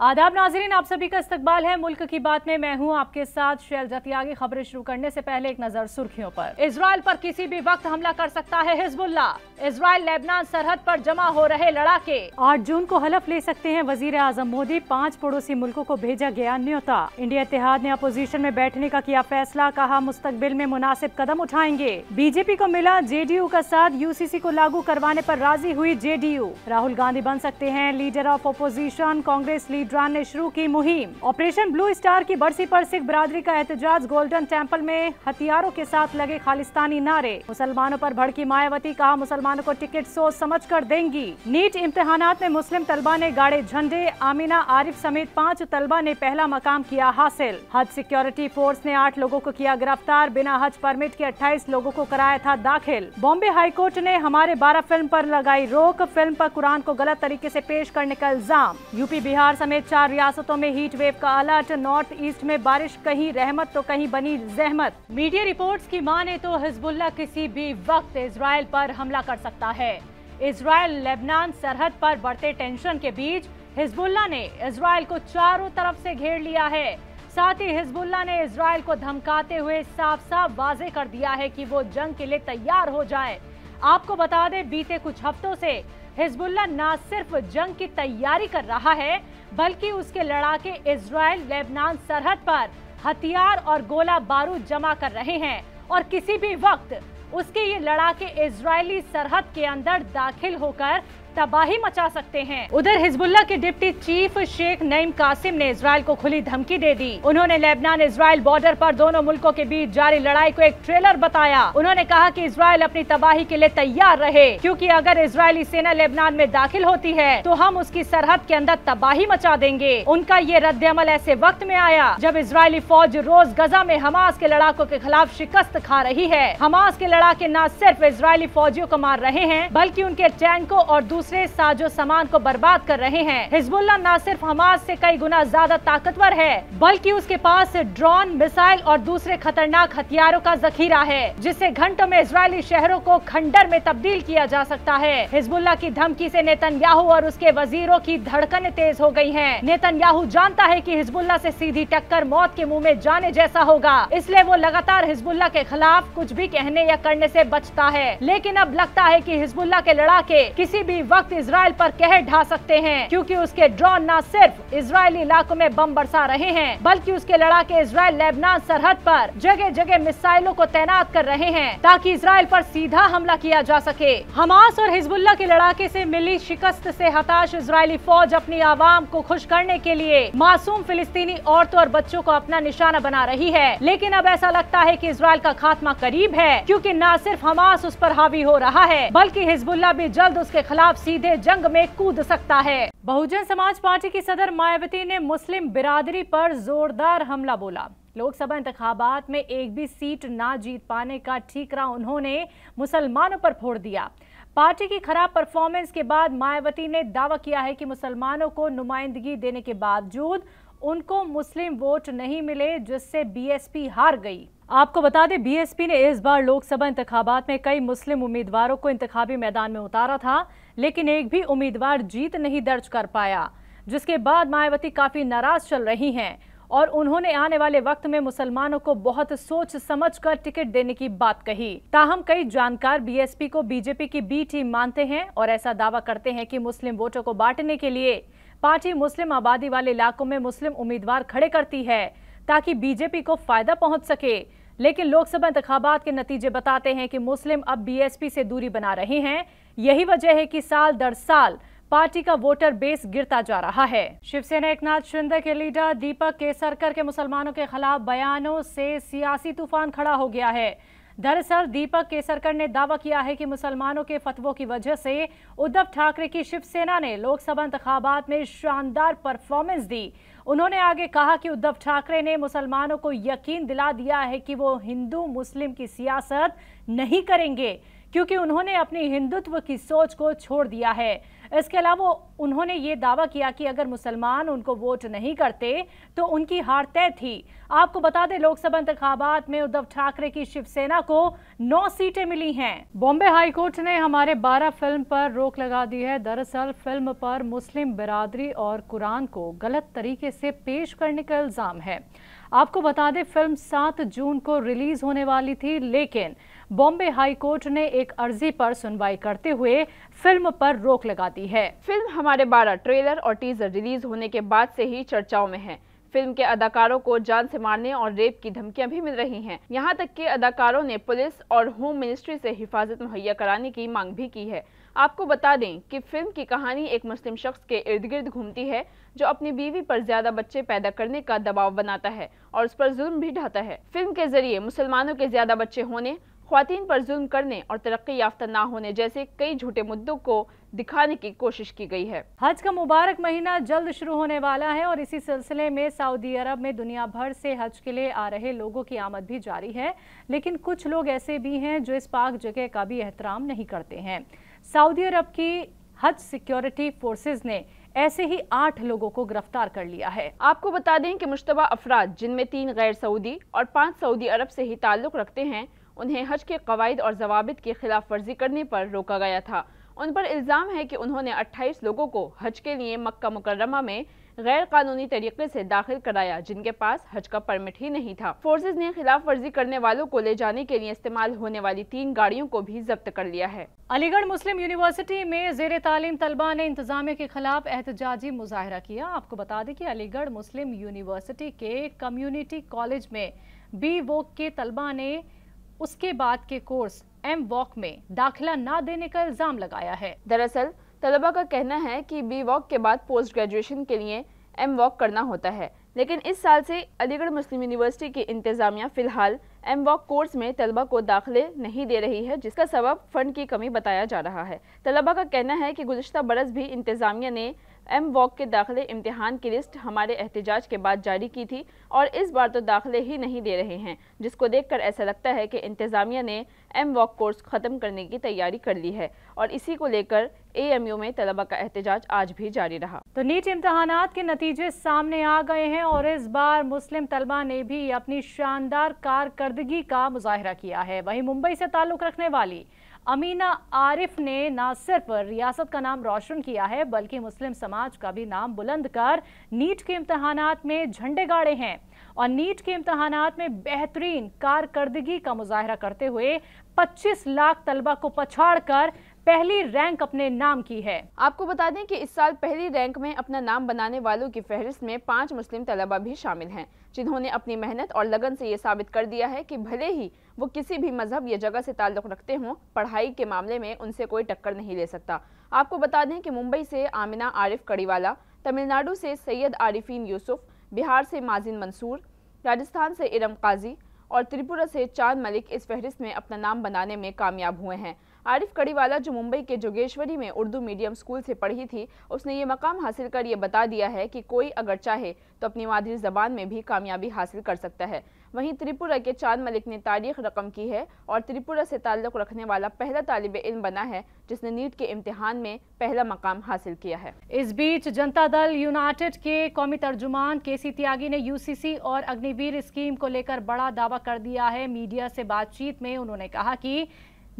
आदाब नाजरीन आप सभी का इस्तकबाल है मुल्क की बात में मैं हूं आपके साथ शैल जतियागी खबरें शुरू करने से पहले एक नजर सुर्खियों पर इसराइल पर किसी भी वक्त हमला कर सकता है हिजबुल्ला इसराइल लेबनान सरहद पर जमा हो रहे लड़ाके 8 जून को हलफ ले सकते हैं वजीर आजम मोदी पाँच पड़ोसी मुल्कों को भेजा गया न्योता इंडिया इतिहाद ने अपोजिशन में बैठने का किया फैसला कहा मुस्तबिल में मुनासिब कदम उठाएंगे बीजेपी को मिला जे का साथ यू को लागू करवाने आरोप राजी हुई जे राहुल गांधी बन सकते हैं leader of opposition Congress leader ड्रान ने शुरू की मुहिम ऑपरेशन ब्लू स्टार की बरसी पर सिख बरादरी का एहतजाज गोल्डन टेम्पल में हथियारों के साथ लगे खालिस्तानी नारे मुसलमानों पर भड़की मायावती कहा मुसलमानों को टिकट सोच समझ कर देंगी नीट इम्तहान में मुस्लिम तलबा ने गाड़े झंडे आमिना आरिफ समेत पाँच तलबा ने पहला मकाम किया हासिल हज सिक्योरिटी फोर्स ने आठ लोगों को किया गिरफ्तार बिना हज परमिट के अट्ठाईस लोगो को कराया था दाखिल बॉम्बे हाईकोर्ट ने हमारे बारह फिल्म आरोप लगाई रोक फिल्म आरोप कुरान को गलत तरीके ऐसी पेश करने का इल्जाम यूपी बिहार समेत समेत चार रियासतों में हीट वेव का अलर्ट नॉर्थ ईस्ट में बारिश कहीं रहमत तो कहीं बनी जहमत मीडिया रिपोर्ट्स की माने तो हिजबुल्ला किसी भी वक्त इसराइल पर हमला कर सकता है इसराइल लेबनान सरहद पर बढ़ते टेंशन के बीच हिजबुल्ला ने इसराइल को चारों तरफ से घेर लिया है साथ ही हिजबुल्ला ने इसराइल को धमकाते हुए साफ साफ वाजे कर दिया है कि वो जंग के लिए तैयार हो जाए आपको बता दें बीते कुछ हफ्तों से हिजबुल्ला न सिर्फ जंग की तैयारी कर रहा है बल्कि उसके लड़ाके इसराइल लेबनान सरहद पर हथियार और गोला बारूद जमा कर रहे हैं और किसी भी वक्त उसके ये लड़ाके इसराइली सरहद के अंदर दाखिल होकर तबाही मचा सकते हैं उधर हिजबुल्ला के deputy chief Sheikh Naim Qassem ने इसराइल को खुली धमकी दे दी उन्होंने लेबनान इसराइल बॉर्डर पर दोनों मुल्कों के बीच जारी लड़ाई को एक ट्रेलर बताया उन्होंने कहा कि इसराइल अपनी तबाही के लिए तैयार रहे क्योंकि अगर इसराइली सेना लेबनान में दाखिल होती है तो हम उसकी सरहद के अंदर तबाही मचा देंगे उनका ये रद्द अमल ऐसे वक्त में आया जब इसराइली फौज रोज गजा में हमास के लड़ाकों के खिलाफ शिकस्त खा रही है हमास के लड़ाके न सिर्फ इसराइली फौजियों को मार रहे हैं बल्कि उनके टैंकों और दूसरे दूसरे साजो सामान को बर्बाद कर रहे हैं हिजबुल्ला न सिर्फ हमास से कई गुना ज्यादा ताकतवर है बल्कि उसके पास ड्रोन मिसाइल और दूसरे खतरनाक हथियारों का जखीरा है जिससे घंटों में इसराइली शहरों को खंडर में तब्दील किया जा सकता है हिजबुल्ला की धमकी ऐसी नेतन्याहू और उसके वजीरों की धड़कने तेज हो गयी है नेतन्याहू जानता है की हिजबुल्ला ऐसी सीधी टक्कर मौत के मुँह में जाने जैसा होगा इसलिए वो लगातार हिजबुल्ला के खिलाफ कुछ भी कहने या करने ऐसी बचता है लेकिन अब लगता है कि हिजबुल्ला के लड़ाके किसी भी वक्त इसराइल पर कहर ढा सकते हैं क्योंकि उसके ड्रोन न सिर्फ इसराइली इलाकों में बम बरसा रहे हैं बल्कि उसके लड़ाके इसराइल लेबनान सरहद पर जगह जगह मिसाइलों को तैनात कर रहे हैं ताकि इसराइल पर सीधा हमला किया जा सके हमास और हिजबुल्ला के लड़ाके ऐसी मिली शिकस्त ऐसी हताश इसराइली फौज अपनी आवाम को खुश करने के लिए मासूम फिलिस्तीनी औरतों और बच्चों को अपना निशाना बना रही है लेकिन अब ऐसा लगता है की इसराइल का खात्मा करीब है क्यूँकी न सिर्फ हमास उस पर हावी हो रहा है बल्कि हिजबुल्ला भी जल्द उसके खिलाफ सीधे जंग में कूद सकता है बहुजन समाज पार्टी की सदर मायावती ने मुस्लिम बिरादरी पर जोरदार हमला बोला लोकसभा इंतबात में एक भी सीट ना जीत पाने का ठीकरा उन्होंने मुसलमानों पर फोड़ दिया पार्टी की खराब परफॉर्मेंस के बाद मायावती ने दावा किया है कि मुसलमानों को नुमाइंदगी देने के बावजूद उनको मुस्लिम वोट नहीं मिले जिससे बीएसपी हार गई आपको बता दें बीएसपी ने इस बार लोकसभा इंतबात में कई मुस्लिम उम्मीदवारों को इंतबी मैदान में उतारा था लेकिन एक भी उम्मीदवार जीत नहीं दर्ज कर पाया जिसके बाद मायावती काफ़ी नाराज चल रही हैं और उन्होंने आने वाले वक्त में मुसलमानों को बहुत सोच समझ कर टिकट देने की बात कही ताहम कई जानकार बीएसपी को बीजेपी की बी टीम मानते हैं और ऐसा दावा करते हैं कि मुस्लिम वोटों को बांटने के लिए पार्टी मुस्लिम आबादी वाले इलाकों में मुस्लिम उम्मीदवार खड़े करती है ताकि बीजेपी को फायदा पहुंच सके लेकिन लोकसभा इंतबात के नतीजे बताते हैं कि मुस्लिम अब बीएसपी से दूरी बना रहे हैं यही वजह है कि साल दर साल पार्टी का वोटर बेस गिरता जा रहा है शिवसेना एक नाथ शिंदे के लीडर दीपक केसरकर के मुसलमानों के खिलाफ बयानों से सियासी तूफान खड़ा हो गया है दरअसल दीपक केसरकर ने दावा किया है कि मुसलमानों के फतवों की वजह से उद्धव ठाकरे की शिवसेना ने लोकसभा इंतबात में शानदार परफॉर्मेंस दी उन्होंने आगे कहा कि उद्धव ठाकरे ने मुसलमानों को यकीन दिला दिया है कि वो हिंदू मुस्लिम की सियासत नहीं करेंगे क्योंकि उन्होंने अपनी हिंदुत्व की सोच को छोड़ दिया है इसके अलावा उन्होंने ये दावा किया कि अगर मुसलमान उनको वोट नहीं करते तो उनकी हार तय थी आपको बता दें लोकसभा इंतबात में उद्धव ठाकरे की शिवसेना को नौ सीटें मिली हैं बॉम्बे हाईकोर्ट ने हमारे 12 फिल्म पर रोक लगा दी है दरअसल फिल्म पर मुस्लिम बिरादरी और कुरान को गलत तरीके से पेश करने का इल्ज़ाम है आपको बता दें फिल्म सात जून को रिलीज होने वाली थी लेकिन बॉम्बे हाई कोर्ट ने एक अर्जी पर सुनवाई करते हुए फिल्म पर रोक लगा दी है फिल्म हमारे बारह ट्रेलर और टीजर रिलीज होने के बाद से ही चर्चाओं में है फिल्म के अदाकारों को जान से मारने और रेप की धमकियां भी मिल रही हैं। यहाँ तक कि अदाकारों ने पुलिस और होम मिनिस्ट्री से हिफाजत मुहैया कराने की मांग भी की है आपको बता दें कि फिल्म की कहानी एक मुस्लिम शख्स के इर्द गिर्द घूमती है जो अपनी बीवी पर ज्यादा बच्चे पैदा करने का दबाव बनाता है और उस पर जुल्म भी ढाता है फिल्म के जरिए मुसलमानों के ज्यादा बच्चे होने खातन पर जुल्म करने और तरक्की याफ्ता ना होने जैसे कई झूठे मुद्दों को दिखाने की कोशिश की गई है हज का मुबारक महीना जल्द शुरू होने वाला है और इसी सिलसिले में सऊदी अरब में दुनिया भर से हज के लिए आ रहे लोगों की आमद भी जारी है लेकिन कुछ लोग ऐसे भी हैं जो इस पाक जगह का भी एहतराम नहीं करते हैं सऊदी अरब की हज सिक्योरिटी फोर्सेज ने ऐसे ही आठ लोगों को गिरफ्तार कर लिया है आपको बता दें कि मुशतबा अफराद जिनमें तीन गैर सऊदी और पाँच सऊदी अरब से ही ताल्लुक रखते हैं उन्हें हज के कवायद और जवाबित की खिलाफ वर्जी करने पर रोका गया था उन पर इल्ज़ाम है कि उन्होंने 28 लोगों को हज के लिए मक्का मुकर्रमा में गैर कानूनी तरीके से दाखिल कराया जिनके पास हज का परमिट ही नहीं था फोर्सेज ने खिलाफ वर्जी करने वालों को ले जाने के लिए इस्तेमाल होने वाली तीन गाड़ियों को भी जब्त कर लिया है अलीगढ़ मुस्लिम यूनिवर्सिटी में जेर तालीम तलबा ने इंतजामिया के खिलाफ एहतजाजी मुजाहरा किया आपको बता दें कि अलीगढ़ मुस्लिम यूनिवर्सिटी के कम्युनिटी कॉलेज में बी वोक के तलबा ने उसके बाद के कोर्स एम वॉक में दाखिला ना देने का इल्जाम लगाया है दरअसल तलबा का कहना है कि बी वॉक के बाद पोस्ट ग्रेजुएशन के लिए एम वॉक करना होता है लेकिन इस साल से अलीगढ़ मुस्लिम यूनिवर्सिटी की इंतज़ामिया फ़िलहाल एम वॉक कोर्स में तलबा को दाखिले नहीं दे रही है जिसका सबब फ़ंड की कमी बताया जा रहा है तलबा का कहना है कि गुजशत बरस भी इंतज़ामिया ने एम वॉक के दाखिले इम्तिहान की लिस्ट हमारे एहतजाज के बाद जारी की थी और इस बार तो दाखिले ही नहीं दे रहे हैं जिसको देखकर ऐसा लगता है कि इंतज़ामिया ने एम वॉक कोर्स ख़त्म करने की तैयारी कर ली है और इसी को लेकर एएमयू में तलबा का एहतजाज आज भी जारी रहा तो नीट इम्तहान के नतीजे सामने आ गए हैं और इस बार मुस्लिम तलबा ने भी अपनी शानदार कारकर्दगी का मुजाहरा किया है वहीं मुंबई से ताल्लुक़ रखने वाली अमीना आरिफ ने ना सिर्फ रियासत का नाम रोशन किया है बल्कि मुस्लिम समाज का भी नाम बुलंद कर नीट के इम्तहानात में झंडे गाड़े हैं और नीट के इम्तहानात में बेहतरीन कारकर्दगी का मुजाहरा करते हुए 25 लाख तलबा को पछाड़ कर पहली रैंक अपने नाम की है आपको बता दें कि इस साल पहली रैंक में अपना नाम बनाने वालों की फहरिस्त में पांच मुस्लिम तलबा भी शामिल हैं जिन्होंने अपनी मेहनत और लगन से ये साबित कर दिया है कि भले ही वो किसी भी मजहब या जगह से ताल्लुक़ रखते हों पढ़ाई के मामले में उनसे कोई टक्कर नहीं ले सकता आपको बता दें कि मुंबई से आमिना आरिफ कड़ीवाला तमिलनाडु से सैयद आरिफीन यूसुफ बिहार से माजिन मंसूर राजस्थान से इरम काजी और त्रिपुरा से चांद मलिक इस फहरिस्त में अपना नाम बनाने में कामयाब हुए हैं आरिफ कड़ीवाला जो मुंबई के जोगेश्वरी में उर्दू मीडियम स्कूल से पढ़ी थी उसने ये मकाम हासिल कर ये बता दिया है कि कोई अगर चाहे तो अपनी मादरी जबान में भी कामयाबी हासिल कर सकता है वहीं त्रिपुरा के चांद मलिक ने तारीख रकम की है और त्रिपुरा से ताल्लुक़ रखने वाला पहला तालब इन बना है जिसने नीट के इम्तिहान में पहला मकाम हासिल किया है इस बीच जनता दल यूनाइटेड के कौमी तर्जुमान के सी त्यागी ने यूसीसी और अग्निवीर स्कीम को लेकर बड़ा दावा कर दिया है मीडिया से बातचीत में उन्होंने कहा कि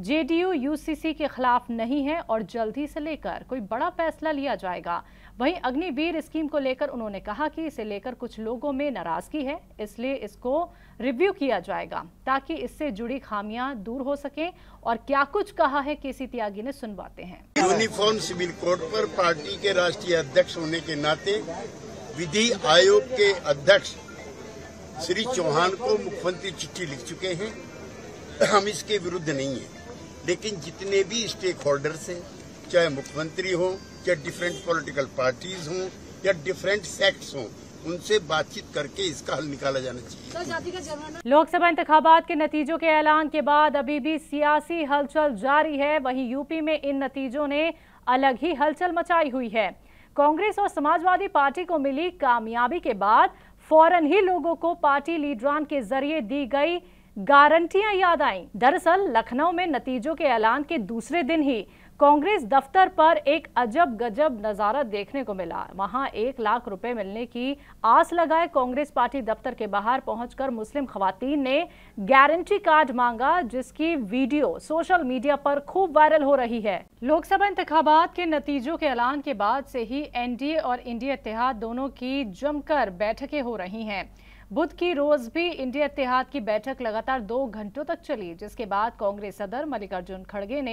जेडीयू यूसीसी के खिलाफ नहीं है और जल्दी से लेकर कोई बड़ा फैसला लिया जाएगा वहीं अग्निवीर स्कीम को लेकर उन्होंने कहा कि इसे लेकर कुछ लोगों में नाराजगी है इसलिए इसको रिव्यू किया जाएगा ताकि इससे जुड़ी खामियां दूर हो सके और क्या कुछ कहा है केसी त्यागी ने सुनवाते हैं यूनिफॉर्म सिविल कोड पर पार्टी के राष्ट्रीय अध्यक्ष होने के नाते विधि आयोग के अध्यक्ष श्री चौहान को मुख्यमंत्री चिट्ठी लिख चुके हैं हम इसके विरुद्ध नहीं है लेकिन जितने भी स्टेक होल्डर्स हैं चाहे मुख्यमंत्री हो चाहे डिफरेंट पॉलिटिकल पार्टीज हो या डिफरेंट सेक्ट हो उनसे बातचीत करके इसका हल निकाला जाना चाहिए तो लोकसभा इंतबात के नतीजों के ऐलान के बाद अभी भी सियासी हलचल जारी है वही यूपी में इन नतीजों ने अलग ही हलचल मचाई हुई है कांग्रेस और समाजवादी पार्टी को मिली कामयाबी के बाद फौरन ही लोगों को पार्टी लीडरान के जरिए दी गई गारंटियां याद आईं दरअसल लखनऊ में नतीजों के ऐलान के दूसरे दिन ही कांग्रेस दफ्तर पर एक अजब गजब नज़ारा देखने को मिला वहां एक लाख रुपए मिलने की आस लगाए कांग्रेस पार्टी दफ्तर के बाहर पहुंचकर मुस्लिम खवातीन ने गारंटी कार्ड मांगा जिसकी वीडियो सोशल मीडिया पर खूब वायरल हो रही है लोकसभा इंतबात के नतीजों के ऐलान के बाद से ही एनडीए और इंडिया इतिहाद दोनों की जमकर बैठकें हो रही हैं बुध की रोज भी इंडिया इतिहाद की बैठक लगातार दो घंटों तक चली जिसके बाद कांग्रेस सदर मल्लिकार्जुन खड़गे ने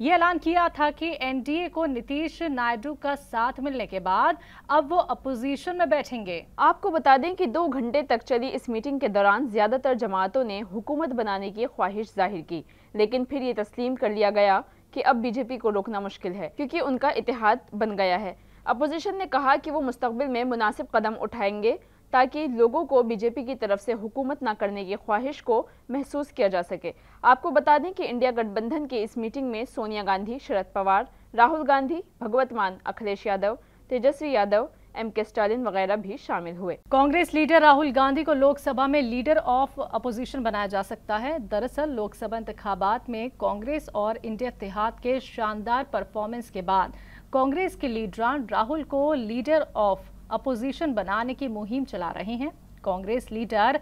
यह ऐलान किया था कि एनडीए को नीतीश नायडू का साथ मिलने के बाद अब वो अपोजिशन में बैठेंगे आपको बता दें कि दो घंटे तक चली इस मीटिंग के दौरान ज्यादातर जमातों ने हुकूमत बनाने की ख्वाहिश जाहिर की लेकिन फिर ये तस्लीम कर लिया गया की अब बीजेपी को रोकना मुश्किल है क्यूँकी उनका इतिहाद बन गया है अपोजिशन ने कहा कि वो मुस्तबिल में मुनासिब कदम उठाएंगे ताकि लोगों को बीजेपी की तरफ से हुकूमत ना करने की ख्वाहिश को महसूस किया जा सके आपको बता दें कि इंडिया गठबंधन की इस मीटिंग में सोनिया गांधी शरद पवार राहुल गांधी भगवत मान अखिलेश यादव तेजस्वी यादव एम के स्टालिन वगैरह भी शामिल हुए कांग्रेस लीडर राहुल गांधी को लोकसभा में लीडर ऑफ अपोजिशन बनाया जा सकता है दरअसल लोकसभा इंतबात में कांग्रेस और इंडिया इतिहाद के शानदार परफॉर्मेंस के बाद कांग्रेस के लीडरान राहुल को लीडर ऑफ अपोजिशन बनाने की मुहिम चला रहे हैं कांग्रेस लीडर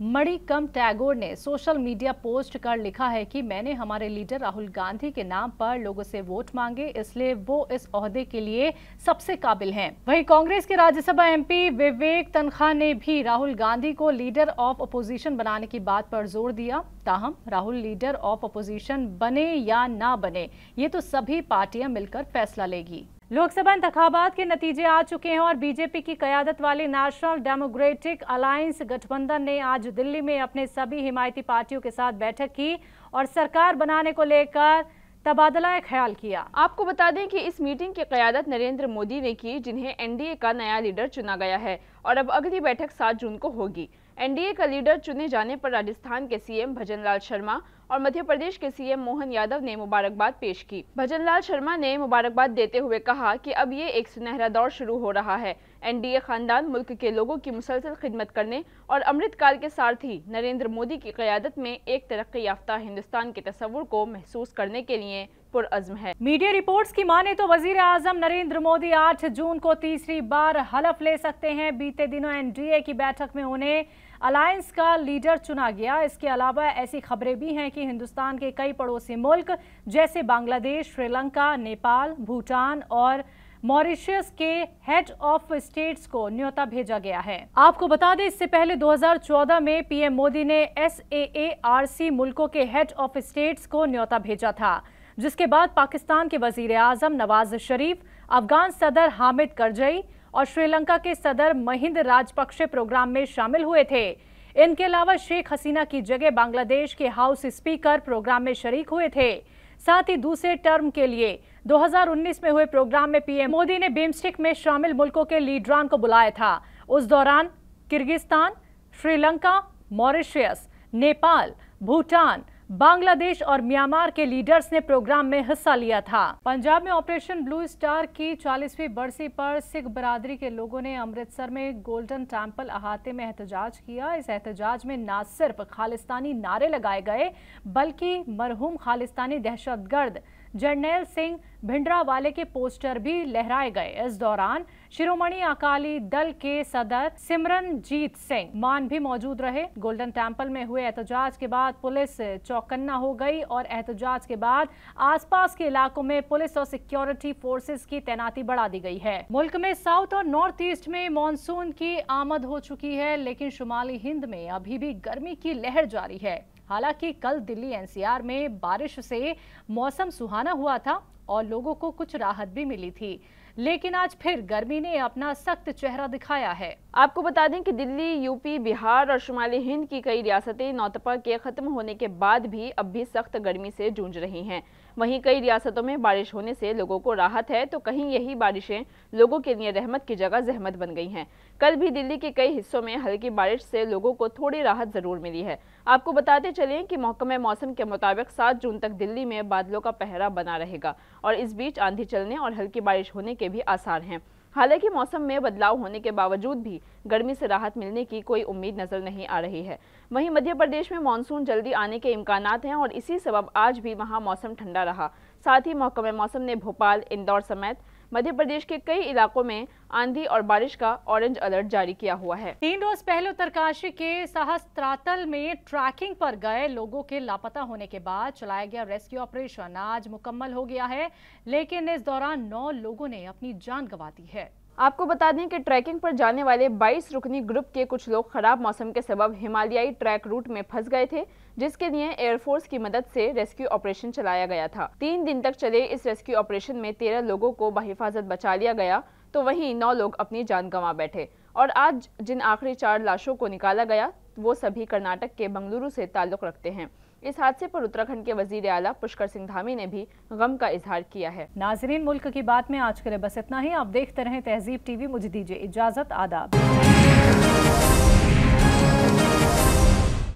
मणिकम टैगोर ने सोशल मीडिया पोस्ट कर लिखा है कि मैंने हमारे लीडर राहुल गांधी के नाम पर लोगों से वोट मांगे इसलिए वो इस अहदे के लिए सबसे काबिल हैं वहीं कांग्रेस के राज्यसभा एमपी विवेक तनखा ने भी राहुल गांधी को लीडर ऑफ अपोजिशन बनाने की बात पर जोर दिया ताहम राहुल लीडर ऑफ अपोजिशन बने या ना बने ये तो सभी पार्टियां मिलकर फैसला लेगी लोकसभा इंतबात के नतीजे आ चुके हैं और बीजेपी की क्यादत वाले नेशनल डेमोक्रेटिक अलायंस गठबंधन ने आज दिल्ली में अपने सभी हिमायती पार्टियों के साथ बैठक की और सरकार बनाने को लेकर तबादला ख्याल किया आपको बता दें कि इस मीटिंग की क्यादत नरेंद्र मोदी ने की जिन्हें एनडीए का नया लीडर चुना गया है और अब अगली बैठक सात जून को होगी एनडीए का लीडर चुने जाने पर राजस्थान के सीएम भजनलाल शर्मा और मध्य प्रदेश के सीएम मोहन यादव ने मुबारकबाद पेश की भजनलाल शर्मा ने मुबारकबाद देते हुए कहा कि अब ये एक सुनहरा दौर शुरू हो रहा है एनडीए खानदान मुल्क के लोगों की मुसलसल खिदमत करने और अमृतकाल के सारथी नरेंद्र मोदी की क्यादत में एक तरक्की याफ्ता हिंदुस्तान के तस्वुर को महसूस करने के लिए पुरजम है मीडिया रिपोर्ट की माने तो वजीर आजम नरेंद्र मोदी आठ जून को तीसरी बार हलफ ले सकते हैं बीते दिनों एन की बैठक में उन्हें अलायंस का लीडर चुना गया इसके अलावा ऐसी खबरें भी हैं कि हिंदुस्तान के कई पड़ोसी मुल्क जैसे बांग्लादेश श्रीलंका नेपाल भूटान और मॉरिशस के हेड ऑफ स्टेट्स को न्योता भेजा गया है आपको बता दें इससे पहले 2014 में पीएम मोदी ने एस मुल्कों के हेड ऑफ स्टेट्स को न्योता भेजा था जिसके बाद पाकिस्तान के वजीर आजम नवाज शरीफ अफगान सदर हामिद करजई और श्रीलंका के सदर महिंद राजपक्षे प्रोग्राम में शामिल हुए थे इनके अलावा शेख हसीना की जगह बांग्लादेश के हाउस स्पीकर प्रोग्राम में शरीक हुए थे साथ ही दूसरे टर्म के लिए 2019 में हुए प्रोग्राम में पीएम मोदी ने बिम्स्टिक में शामिल मुल्कों के लीडरान को बुलाया था उस दौरान किर्गिस्तान श्रीलंका मॉरिशियस नेपाल भूटान बांग्लादेश और म्यांमार के लीडर्स ने प्रोग्राम में हिस्सा लिया था पंजाब में ऑपरेशन ब्लू स्टार की 40वीं बरसी पर सिख बरादरी के लोगों ने अमृतसर में गोल्डन टेम्पल अहाते में एहतजाज किया इस एहतजाज में न सिर्फ खालिस्तानी नारे लगाए गए बल्कि मरहूम खालिस्तानी दहशतगर्द जरनैल सिंह भिंडरावाले के पोस्टर भी लहराए गए इस दौरान शिरोमणि अकाली दल के सदर सिमरनजीत सिंह मान भी मौजूद रहे गोल्डन टेम्पल में हुए एहतजाज के बाद पुलिस चौकन्ना हो गई और एहतजाज के बाद आसपास के इलाकों में पुलिस और सिक्योरिटी फोर्सेस की तैनाती बढ़ा दी गई है मुल्क में साउथ और नॉर्थ ईस्ट में मानसून की आमद हो चुकी है लेकिन शुमाली हिंद में अभी भी गर्मी की लहर जारी है हालांकि कल दिल्ली एनसीआर में बारिश से मौसम सुहाना हुआ था और लोगों को कुछ राहत भी मिली थी लेकिन आज फिर गर्मी ने अपना सख्त चेहरा दिखाया है आपको बता दें कि दिल्ली यूपी बिहार और शुमाली हिंद की कई रियासतें नौतपा के खत्म होने के बाद भी अब भी सख्त गर्मी से जूझ रही हैं वहीं कई रियासतों में बारिश होने से लोगों को राहत है तो कहीं यही बारिशें लोगों के लिए रहमत की जगह जहमत बन गई हैं कल भी दिल्ली के कई हिस्सों में हल्की बारिश से लोगों को थोड़ी राहत जरूर मिली है आपको बताते चलें कि महकमे मौसम के मुताबिक 7 जून तक दिल्ली में बादलों का पहरा बना रहेगा और इस बीच आंधी चलने और हल्की बारिश होने के भी आसार हैं हालांकि मौसम में बदलाव होने के बावजूद भी गर्मी से राहत मिलने की कोई उम्मीद नज़र नहीं आ रही है वहीं मध्य प्रदेश में मानसून जल्दी आने के इम्कान हैं और इसी सबब आज भी वहाँ मौसम ठंडा रहा साथ ही महकमे मौसम ने भोपाल इंदौर समेत मध्य प्रदेश के कई इलाकों में आंधी और बारिश का ऑरेंज अलर्ट जारी किया हुआ है तीन रोज पहले उत्तरकाशी के सहस्त्रातल में ट्रैकिंग पर गए लोगों के लापता होने के बाद चलाया गया रेस्क्यू ऑपरेशन आज मुकम्मल हो गया है लेकिन इस दौरान नौ लोगों ने अपनी जान गंवा दी है आपको बता दें कि ट्रैकिंग पर जाने वाले 22 रुकनी ग्रुप के कुछ लोग खराब मौसम के सबब हिमालयी ट्रैक रूट में फंस गए थे जिसके लिए एयरफोर्स की मदद से रेस्क्यू ऑपरेशन चलाया गया था तीन दिन तक चले इस रेस्क्यू ऑपरेशन में तेरह लोगों को बहिफाजत बचा लिया गया तो वहीं नौ लोग अपनी जान गंवा बैठे और आज जिन आखिरी चार लाशों को निकाला गया वो सभी कर्नाटक के बंगलुरु से ताल्लुक रखते हैं इस हादसे पर उत्तराखंड के वजीर आला पुष्कर सिंह धामी ने भी गम का इजहार किया है नाजरीन मुल्क की बात में आज के लिए बस इतना ही आप देखते रहे तहजीब टीवी मुझे दीजिए इजाजत आदाब